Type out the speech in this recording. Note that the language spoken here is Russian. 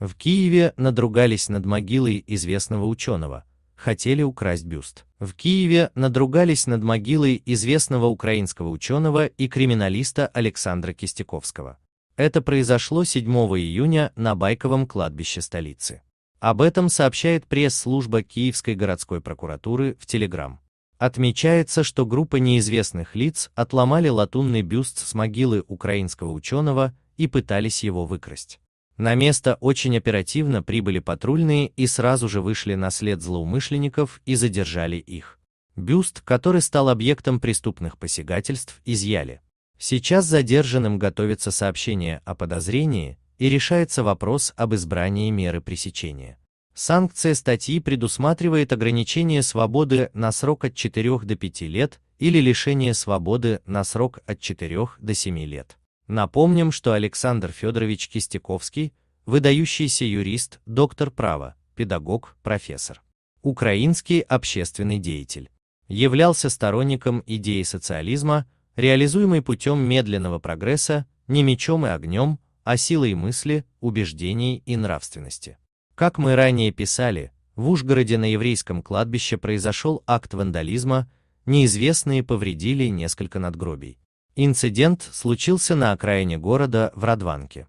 В Киеве надругались над могилой известного ученого, хотели украсть бюст. В Киеве надругались над могилой известного украинского ученого и криминалиста Александра Кистяковского. Это произошло 7 июня на Байковом кладбище столицы. Об этом сообщает пресс-служба Киевской городской прокуратуры в Телеграм. Отмечается, что группа неизвестных лиц отломали латунный бюст с могилы украинского ученого и пытались его выкрасть. На место очень оперативно прибыли патрульные и сразу же вышли на след злоумышленников и задержали их. Бюст, который стал объектом преступных посягательств, изъяли. Сейчас задержанным готовится сообщение о подозрении и решается вопрос об избрании меры пресечения. Санкция статьи предусматривает ограничение свободы на срок от 4 до 5 лет или лишение свободы на срок от 4 до 7 лет. Напомним, что Александр Федорович Кистяковский – выдающийся юрист, доктор права, педагог, профессор. Украинский общественный деятель. Являлся сторонником идеи социализма, реализуемой путем медленного прогресса, не мечом и огнем, а силой мысли, убеждений и нравственности. Как мы ранее писали, в Ужгороде на еврейском кладбище произошел акт вандализма, неизвестные повредили несколько надгробий. Инцидент случился на окраине города в Радванке.